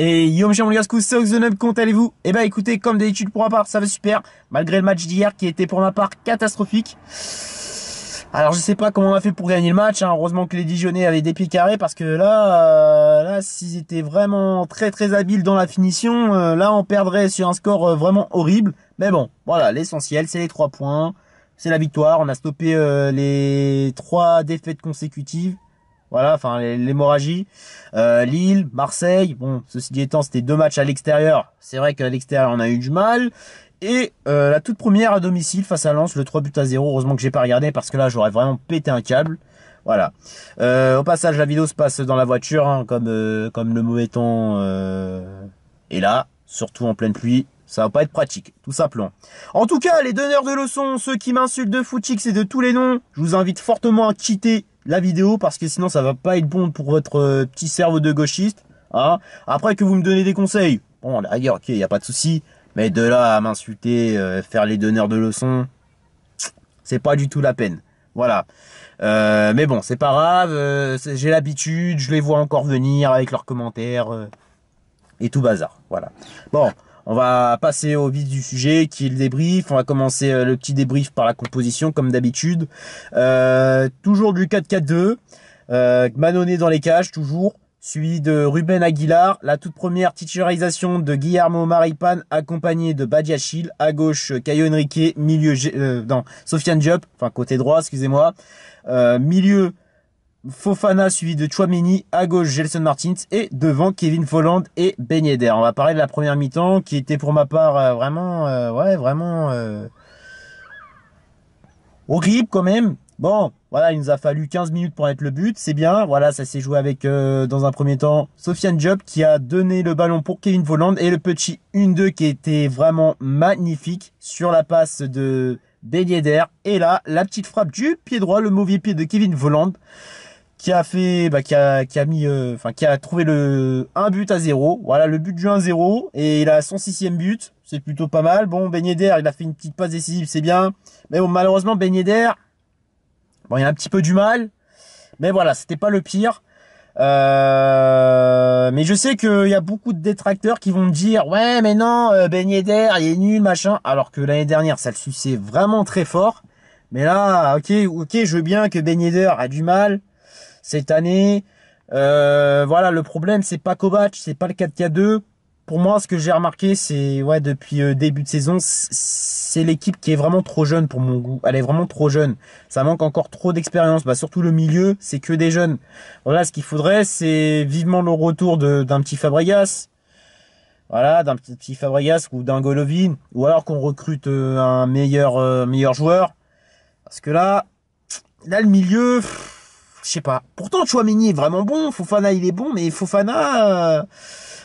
Et Yom Monsieur coup c'est The Nup, allez-vous Eh ben, écoutez, comme d'habitude pour ma part, ça va super, malgré le match d'hier qui était pour ma part catastrophique. Alors je sais pas comment on a fait pour gagner le match, hein. heureusement que les Dijonais avaient des pieds carrés parce que là, euh, là s'ils étaient vraiment très très habiles dans la finition, euh, là on perdrait sur un score euh, vraiment horrible. Mais bon, voilà, l'essentiel c'est les trois points, c'est la victoire, on a stoppé les trois défaites consécutives. Voilà, enfin l'hémorragie. Euh, Lille, Marseille, bon, ceci dit étant, c'était deux matchs à l'extérieur. C'est vrai qu'à l'extérieur, on a eu du mal. Et euh, la toute première à domicile face à Lens, le 3 buts à 0. Heureusement que j'ai pas regardé parce que là, j'aurais vraiment pété un câble. Voilà. Euh, au passage, la vidéo se passe dans la voiture, hein, comme comme le mauvais temps Et là, surtout en pleine pluie. Ça va pas être pratique, tout simplement. En tout cas, les donneurs de leçons, ceux qui m'insultent de footix et de tous les noms, je vous invite fortement à quitter la vidéo parce que sinon ça va pas être bon pour votre euh, petit cerveau de gauchiste. Hein. Après que vous me donnez des conseils, bon, d'ailleurs ok, il a pas de souci. Mais de là à m'insulter, euh, faire les donneurs de leçons, c'est pas du tout la peine. Voilà. Euh, mais bon, c'est pas grave, j'ai l'habitude, je les vois encore venir avec leurs commentaires et tout bazar. Voilà. Bon, on va passer au vif du sujet, qui est le débrief. On va commencer euh, le petit débrief par la composition, comme d'habitude. Euh, toujours du 4-4-2. Euh, dans les cages, toujours. Suivi de Ruben Aguilar, la toute première titularisation de Guillermo Maripan, accompagné de Badiachil. À gauche, Caio Enrique milieu... dans euh, non, Sofiane Diop, enfin côté droit, excusez-moi. milieu... Fofana suivi de Chouameni, à gauche Gelson Martins et devant Kevin Folland et Ben On va parler de la première mi-temps qui était pour ma part euh, vraiment, euh, ouais, vraiment euh, horrible quand même. Bon, voilà, il nous a fallu 15 minutes pour mettre le but, c'est bien. Voilà, ça s'est joué avec, euh, dans un premier temps, Sofiane Job qui a donné le ballon pour Kevin Folland et le petit 1-2 qui était vraiment magnifique sur la passe de Ben Yedder. Et là, la petite frappe du pied droit, le mauvais pied de Kevin Folland qui a fait bah, qui a mis euh, enfin qui a trouvé le un but à zéro, Voilà le but du 1-0 et il a son sixième but, c'est plutôt pas mal. Bon Ben il a fait une petite passe décisive, c'est bien. Mais bon malheureusement Ben bon il a un petit peu du mal, mais voilà c'était pas le pire. Euh, mais je sais qu'il y a beaucoup de détracteurs qui vont me dire ouais mais non euh, Ben Yedder il est nul machin alors que l'année dernière ça le suçait vraiment très fort mais là ok ok je veux bien que Ben Yedder a du mal cette année. Euh, voilà, le problème, c'est pas Kovac, c'est pas le 4K2. Pour moi, ce que j'ai remarqué, c'est ouais depuis euh, début de saison, c'est l'équipe qui est vraiment trop jeune pour mon goût. Elle est vraiment trop jeune. Ça manque encore trop d'expérience. Bah surtout le milieu, c'est que des jeunes. Voilà, ce qu'il faudrait, c'est vivement le retour d'un petit Fabregas, voilà, d'un petit Fabregas ou d'un Golovin, ou alors qu'on recrute euh, un meilleur meilleur joueur. Parce que là, là le milieu je sais pas. Pourtant, Chouamini est vraiment bon, Fofana il est bon, mais Fofana, euh,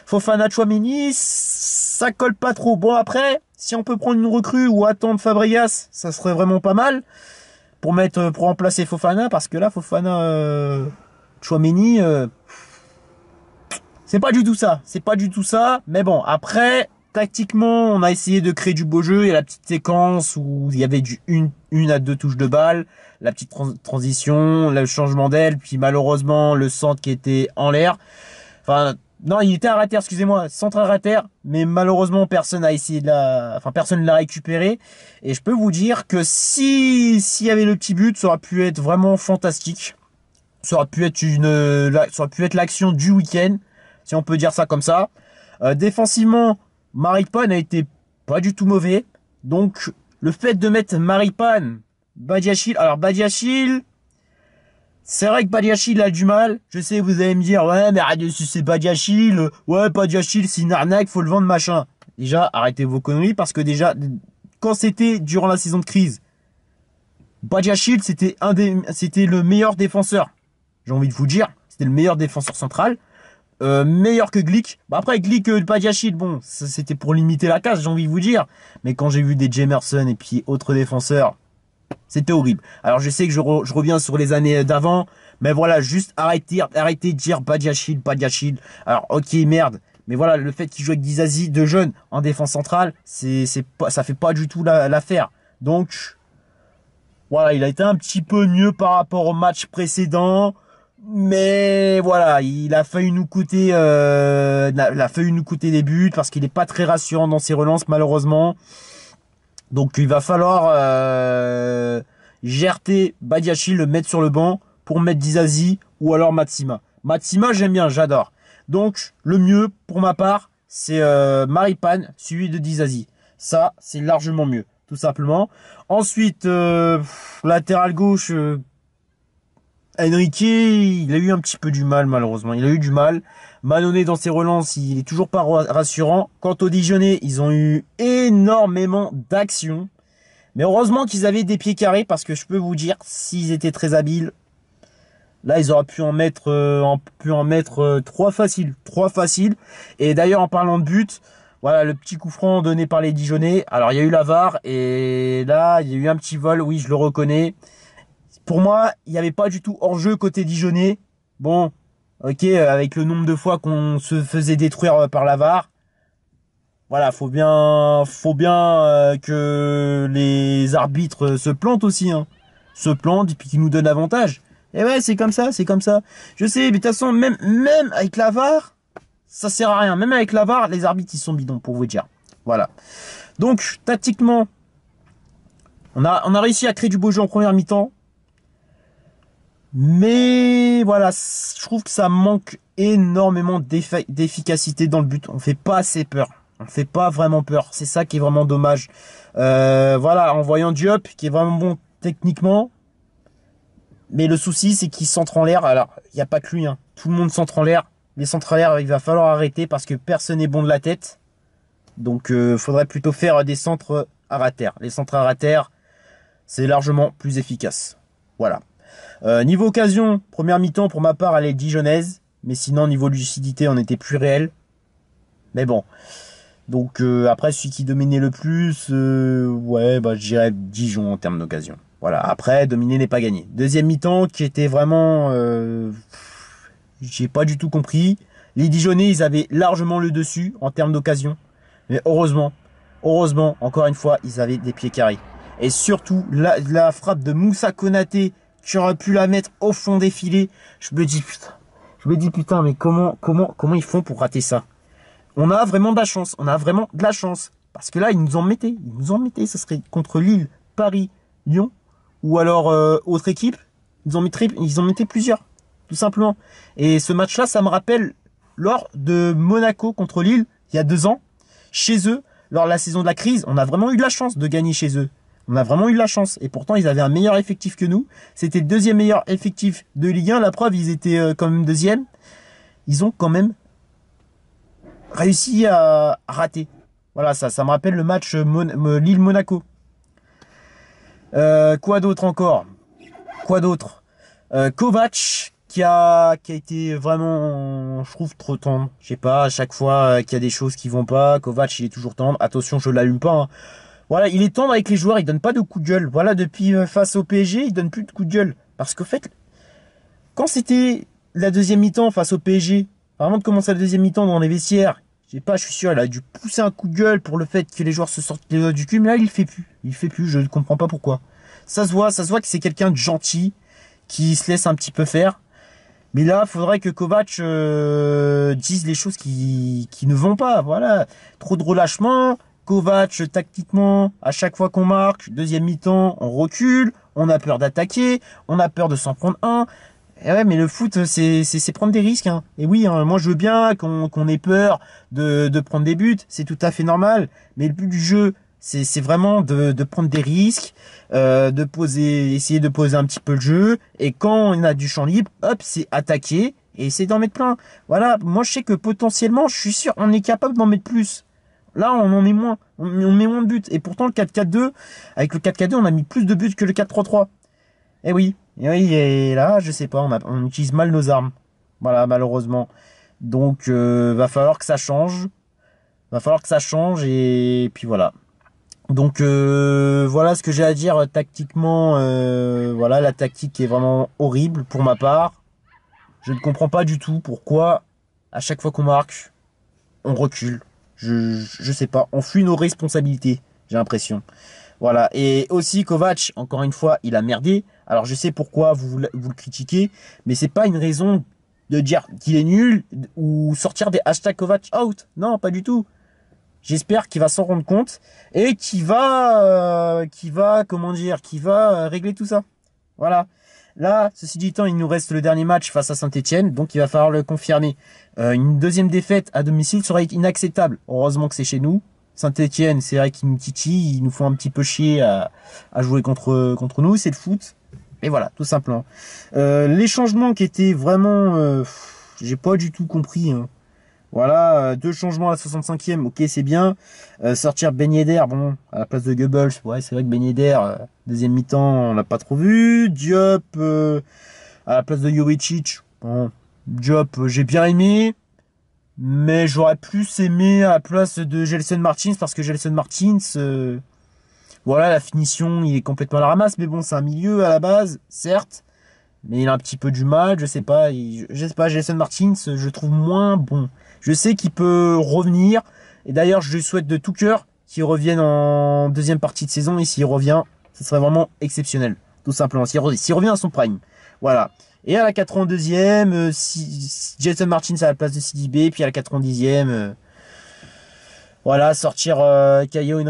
Fofana, Chouamini, ça colle pas trop. Bon après, si on peut prendre une recrue ou attendre Fabregas, ça serait vraiment pas mal pour mettre, euh, pour remplacer Fofana, parce que là, Fofana, euh, Chouamini, c'est pas du tout ça, c'est pas du tout ça. Mais bon, après, Tactiquement, on a essayé de créer du beau jeu. Il y a la petite séquence où il y avait une, à deux touches de balle, la petite transition, le changement d'aile, puis malheureusement le centre qui était en l'air. Enfin, non, il était à terre, excusez-moi, centre à terre. mais malheureusement personne a essayé de la, enfin personne l'a récupéré. Et je peux vous dire que si s'il y avait le petit but, ça aurait pu être vraiment fantastique. Ça aurait pu être une, pu être l'action du week-end, si on peut dire ça comme ça. Euh, défensivement, Maripan a été pas du tout mauvais. Donc, le fait de mettre Maripan, Badiachil, alors Badiachil, c'est vrai que Badiachil a du mal. Je sais, vous allez me dire, ouais, mais c'est Badiachil, ouais, Badiachil, c'est une arnaque, faut le vendre, machin. Déjà, arrêtez vos conneries parce que déjà, quand c'était durant la saison de crise, Badiachil, c'était un des, c'était le meilleur défenseur. J'ai envie de vous dire, c'était le meilleur défenseur central. Euh, meilleur que Glick. Bah après Glick euh, bon, c'était pour limiter la casse, j'ai envie de vous dire. Mais quand j'ai vu des Jamerson et puis autres défenseurs, c'était horrible. Alors je sais que je, reviens sur les années d'avant, mais voilà, juste arrêtez, arrêtez de dire Padiachil, Shield Alors ok, merde. Mais voilà, le fait qu'il joue avec Gizazi de jeunes en défense centrale, c'est, pas, ça fait pas du tout l'affaire. Donc, voilà, il a été un petit peu mieux par rapport au match précédent mais voilà, il a failli nous coûter, euh, la, feuille nous coûter des buts parce qu'il n'est pas très rassurant dans ses relances malheureusement. Donc il va falloir euh, badiashi le mettre sur le banc pour mettre Dizazi ou alors Matsima. Matsima j'aime bien, j'adore. Donc le mieux pour ma part c'est euh, Maripane suivi de Dizazi. Ça c'est largement mieux tout simplement. Ensuite euh, latéral gauche euh, Enrique, il a eu un petit peu du mal malheureusement. Il a eu du mal. Manonnet dans ses relances, il est toujours pas rassurant. Quant au Dijonais, ils ont eu énormément d'action Mais heureusement qu'ils avaient des pieds carrés parce que je peux vous dire, s'ils étaient très habiles, là ils auraient pu en mettre, euh, pu en mettre euh, trois faciles, trois faciles. Et d'ailleurs en parlant de but, voilà le petit coup franc donné par les Dijonais. Alors il y a eu la et là il y a eu un petit vol, oui je le reconnais. Pour moi, il n'y avait pas du tout hors-jeu côté Dijonais. Bon, ok, euh, avec le nombre de fois qu'on se faisait détruire euh, par la voilà, faut bien, faut bien euh, que les arbitres se plantent aussi, hein. se plantent et puis qu'ils nous donnent l'avantage. Et ouais, c'est comme ça, c'est comme ça. Je sais, mais de toute façon, même, même avec la VAR, ça sert à rien. Même avec la les arbitres, ils sont bidons, pour vous dire. Voilà. Donc, tactiquement, on a, on a réussi à créer du beau jeu en première mi-temps. Mais voilà, je trouve que ça manque énormément d'efficacité dans le but. On fait pas assez peur. On fait pas vraiment peur. C'est ça qui est vraiment dommage. Euh, voilà, en voyant Diop, qui est vraiment bon techniquement. Mais le souci, c'est qu'il centre en l'air. Alors, il n'y a pas que lui. Hein. Tout le monde centre en l'air. Les centres en l'air, il va falloir arrêter parce que personne n'est bon de la tête. Donc, euh, faudrait plutôt faire des centres à terre Les centres à terre c'est largement plus efficace. Voilà. Euh, niveau occasion, première mi-temps pour ma part, elle est dijonnaise. Mais sinon, niveau lucidité, on était plus réel. Mais bon. Donc euh, après, celui qui dominait le plus, euh, ouais, bah, je dirais Dijon en termes d'occasion. Voilà, après, dominer n'est pas gagné. Deuxième mi-temps qui était vraiment... j'ai pas du tout compris. Les Dijonais, ils avaient largement le dessus en termes d'occasion. Mais heureusement, heureusement, encore une fois, ils avaient des pieds carrés. Et surtout, la, la frappe de Moussa Konaté tu aurais pu la mettre au fond des filets. Je me dis putain, je me dis mais comment, comment, comment ils font pour rater ça On a vraiment de la chance, on a vraiment de la chance. Parce que là, ils nous en mettaient, ils nous en mettaient. Ce serait contre Lille, Paris, Lyon, ou alors euh, autre équipe. Ils en mettaient, ils en mettaient plusieurs, tout simplement. Et ce match-là, ça me rappelle lors de Monaco contre Lille il y a deux ans, chez eux, lors de la saison de la crise, on a vraiment eu de la chance de gagner chez eux. On a vraiment eu de la chance. Et pourtant, ils avaient un meilleur effectif que nous. C'était le deuxième meilleur effectif de Ligue 1. La preuve, ils étaient euh, quand même deuxième. Ils ont quand même réussi à rater. Voilà, ça, ça me rappelle le match euh, euh, Lille-Monaco. quoi d'autre encore Quoi d'autre euh, Kovac, qui a, qui a été vraiment, je trouve, trop tendre. Je sais pas, à chaque fois qu'il y a des choses qui vont pas, Kovac, il est toujours tendre. Attention, je l'allume pas. Hein. Voilà, il est tendre avec les joueurs, il donne pas de coup de gueule. Voilà, depuis euh, face au PSG, il donne plus de coup de gueule. Parce qu'au fait, quand c'était la deuxième mi-temps face au PSG, avant de commencer la deuxième mi-temps dans les vestiaires, je sais pas, je suis sûr, il a dû pousser un coup de gueule pour le fait que les joueurs se sortent les doigts du cul, mais là, il fait plus. Il fait plus, je ne comprends pas pourquoi. Ça se voit, ça se voit que c'est quelqu'un de gentil, qui se laisse un petit peu faire. Mais là, faudrait que Kovac euh, dise les choses qui, qui ne vont pas. Voilà, trop de relâchement, Kovac tactiquement, à chaque fois qu'on marque, deuxième mi-temps, on recule, on a peur d'attaquer, on a peur de s'en prendre un. Et eh ouais, mais le foot, c'est, prendre des risques. Hein. Et oui, hein, moi je veux bien qu'on, ait peur de, prendre des buts, c'est tout à fait normal. Mais le but du jeu, c'est, vraiment de, prendre des risques, euh, de poser, essayer de poser un petit peu le jeu. Et quand on a du champ libre, hop, c'est attaquer et essayer d'en mettre plein. Voilà, moi je sais que potentiellement, je suis sûr, on est capable d'en mettre plus. Là, on en met moins. On, met moins de buts. Et pourtant, le 4-4-2, avec le 4-4-2, on a mis plus de buts que le 4-3-3. Eh oui. Et eh oui, et là, je sais pas, on, utilise mal nos armes. Voilà, malheureusement. Donc, euh, va falloir que ça change. Va falloir que ça change, et, puis voilà. Donc euh, voilà ce que j'ai à dire euh, tactiquement. voilà, la tactique est vraiment horrible pour ma part. Je ne comprends pas du tout pourquoi à chaque fois qu'on marque, on recule. Je, je sais pas. On fuit nos responsabilités, j'ai l'impression. Voilà. Et aussi, Kovac, encore une fois, il a merdé. Alors, je sais pourquoi vous, vous le critiquez, mais c'est pas une raison de dire qu'il est nul ou sortir des hashtags Kovac out. Non, pas du tout. J'espère qu'il va s'en rendre compte et qu'il va, euh, va, comment dire, qu'il va euh, régler tout ça. Voilà. Là, ceci dit tant, il nous reste le dernier match face à Saint-Etienne, donc il va falloir le confirmer. Euh, une deuxième défaite à domicile serait inacceptable. Heureusement que c'est chez nous. Saint-Etienne, c'est vrai qu'ils nous titillent, ils nous font un petit peu chier à, jouer contre, contre nous, c'est le foot. Mais voilà, tout simplement. Euh, les changements qui étaient vraiment... Euh, j'ai pas du tout compris. Hein. Voilà, euh, deux changements à la 65e, ok c'est bien. Euh, sortir Ben bon, à la place de Goebbels, ouais c'est vrai que Ben Yedder, euh, deuxième mi-temps, on l'a pas trop vu. Diop, à la place de Juricic, bon, Diop, j'ai bien aimé. Mais j'aurais plus aimé à la place de Gelson Martins, parce que Gelson Martins, voilà, la finition, il est complètement à la ramasse. Mais bon, c'est un milieu à la base, certes. Mais il a un petit peu du mal, je sais pas. j'espère sais pas, Gelson Martins, je trouve moins bon. Je sais qu'il peut revenir. Et d'ailleurs, je lui souhaite de tout cœur qu'il revienne en deuxième partie de saison. Et s'il revient, ce serait vraiment exceptionnel. Tout simplement. S'il revient à son prime. Voilà. Et à la 42 e euh, si, Jason Martins à la place de et Puis à la 90e, euh, voilà, sortir euh, Caio à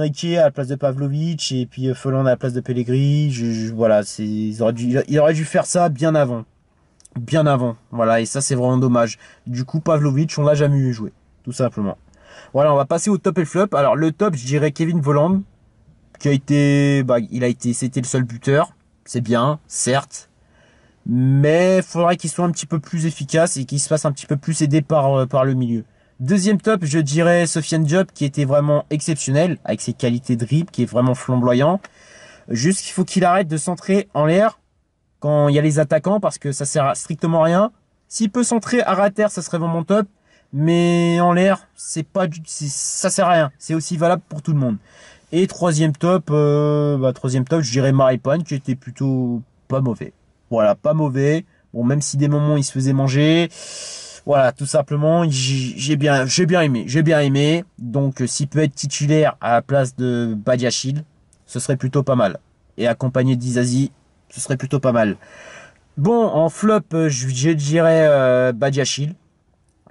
la place de Pavlovic et puis euh, Folland à la place de Pellegrini. Je, voilà, dû, il aurait dû faire ça bien avant bien avant. Voilà, et ça c'est vraiment dommage. Du coup, Pavlovic, on l'a jamais vu jouer, tout simplement. Voilà, on va passer au top et le flop. Alors le top, je dirais Kevin Voland, qui a été, bah, il a été, c'était le seul buteur. C'est bien, certes, mais faudrait qu'il soit un petit peu plus efficace et qu'il se fasse un petit peu plus aidé par euh, par le milieu. Deuxième top, je dirais Sofiane job qui était vraiment exceptionnel avec ses qualités de dribble, qui est vraiment flamboyant. Juste qu'il faut qu'il arrête de centrer en l'air il y a les attaquants parce que ça sert à strictement rien. S'il peut centrer à terre, ça serait vraiment top. Mais en l'air, c'est pas du, ça sert à rien. C'est aussi valable pour tout le monde. Et troisième top, euh, bah, troisième top, je dirais Maripane qui était plutôt pas mauvais. Voilà, pas mauvais. Bon, même si des moments il se faisait manger, voilà, tout simplement, j'ai bien, j'ai bien aimé, j'ai bien aimé. Donc, euh, s'il peut être titulaire à la place de Badiachil, ce serait plutôt pas mal. Et accompagné d'Izazi, ce serait plutôt pas mal. Bon, en flop, euh, je dirais euh, Badiachil.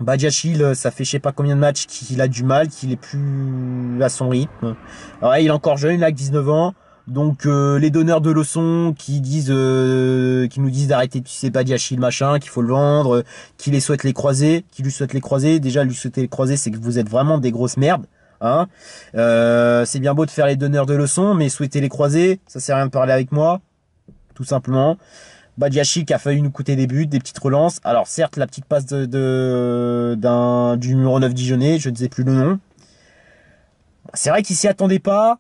Badiachil, euh, ça fait je sais pas combien de matchs qu'il a du mal, qu'il est plus à son rythme. il est encore jeune, il a 19 ans. Donc les donneurs de leçons qui disent, qui nous disent d'arrêter de tu sais machin, qu'il faut le vendre, qu'il qui les souhaite les croiser, qui lui souhaite les croiser. Déjà lui souhaiter les croiser, c'est que vous êtes vraiment des grosses merdes. Hein c'est bien beau de faire les donneurs de leçons, mais souhaiter les croiser, ça sert à rien de parler avec moi tout simplement. Badiachi qui a failli nous coûter des buts, des petites relances. Alors certes, la petite passe de, d'un, du numéro 9 Dijonais, je ne sais plus le nom. C'est vrai qu'il s'y attendait pas.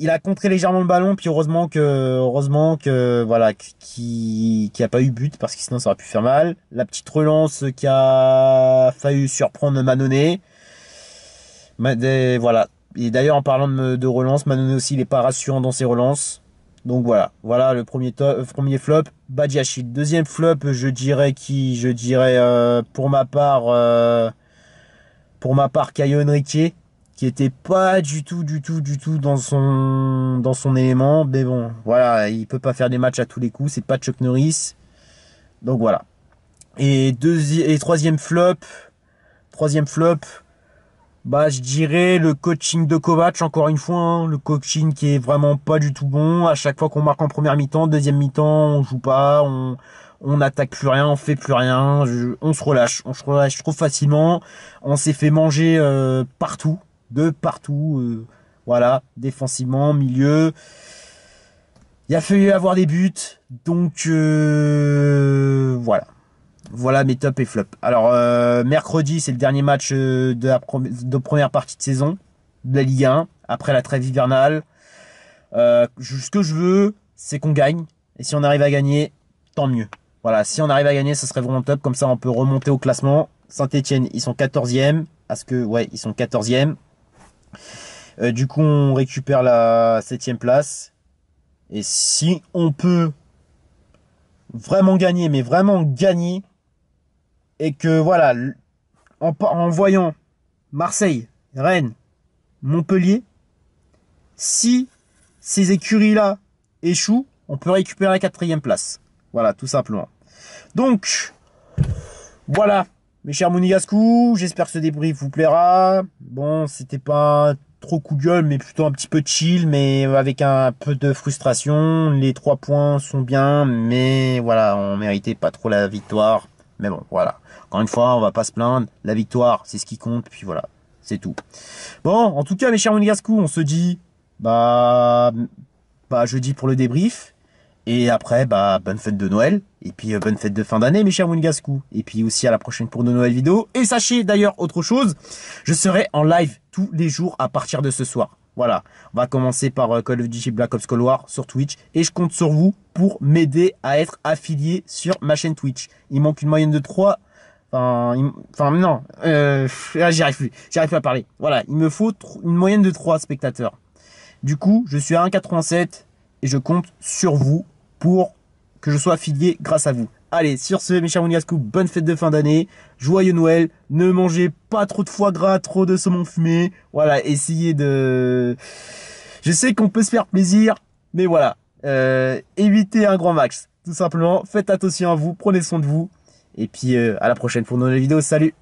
Il a contré légèrement le ballon, puis heureusement que, heureusement que, voilà, qui, qui a pas eu but parce que sinon ça aurait pu faire mal. La petite relance qui a failli surprendre Manonnet. Mais, voilà. Et d'ailleurs, en parlant de, relance, Manonnet aussi, il pas rassurant dans ses relances. Donc voilà, voilà le premier, top, euh, premier flop, Badiachit. Deuxième flop, je dirais qui, je dirais euh, pour ma part, euh, pour ma part, Caillon Riquier, qui était pas du tout, du tout, du tout dans son, dans son élément. Mais bon, voilà, il peut pas faire des matchs à tous les coups, c'est pas Chuck Norris. Donc voilà. Et deuxième, et troisième flop, troisième flop, bah, je dirais le coaching de Kovac, encore une fois, hein, le coaching qui est vraiment pas du tout bon. À chaque fois qu'on marque en première mi-temps, deuxième mi-temps, on joue pas, on on n'attaque plus rien, on fait plus rien, on se relâche, on se relâche trop facilement. On s'est fait manger euh, partout, de partout, euh, voilà, défensivement, milieu. Il a fallu avoir des buts, donc euh, voilà. Voilà mes top et flop. Alors euh, mercredi, c'est le dernier match euh, de la première partie de saison de la Ligue 1 après la trêve hivernale. Euh, ce que je veux, c'est qu'on gagne. Et si on arrive à gagner, tant mieux. Voilà, si on arrive à gagner, ça serait vraiment top. Comme ça, on peut remonter au classement. Saint-Etienne, ils sont 14e. À que, ouais, ils sont 14e. du coup, on récupère la 7 place. Et si on peut vraiment gagner, mais vraiment gagner, et que voilà, en, voyant Marseille, Rennes, Montpellier, si ces écuries-là échouent, on peut récupérer la quatrième place. Voilà, tout simplement. Donc, voilà, mes chers Mounigascou, j'espère que ce débrief vous plaira. Bon, c'était pas trop coup de gueule, mais plutôt un petit peu chill, mais avec un peu de frustration. Les trois points sont bien, mais voilà, on méritait pas trop la victoire. Mais bon, voilà. Encore une fois, on va pas se plaindre. La victoire, c'est ce qui compte. Puis voilà, c'est tout. Bon, en tout cas, mes chers Monégascou, on se dit, bah, bah, jeudi pour le débrief. Et après, bah, bonne fête de Noël. Et puis, euh, bonne fête de fin d'année, mes chers Monégascou. Et puis aussi à la prochaine pour de nouvelles vidéos, Et sachez d'ailleurs autre chose, je serai en live tous les jours à partir de ce soir. Voilà, on va commencer par euh, Call of Duty Black Ops Cold War sur Twitch et je compte sur vous pour m'aider à être affilié sur ma chaîne Twitch. Il manque une moyenne de 3 Enfin, non, euh, ah, j'y plus, j'y arrive plus à parler. Voilà, il me faut une moyenne de 3 spectateurs. Du coup, je suis à 1,87 et je compte sur vous pour que je sois affilié grâce à vous. Allez, sur ce, mes chers Mouniascou, bonne fête de fin d'année, joyeux Noël, ne mangez pas trop de foie gras, trop de saumon fumé, voilà, essayez de... Je sais qu'on peut se faire plaisir, mais voilà, euh, évitez un grand max, tout simplement, faites attention à vous, prenez soin de vous, et puis euh, à la prochaine pour une nouvelle vidéo, salut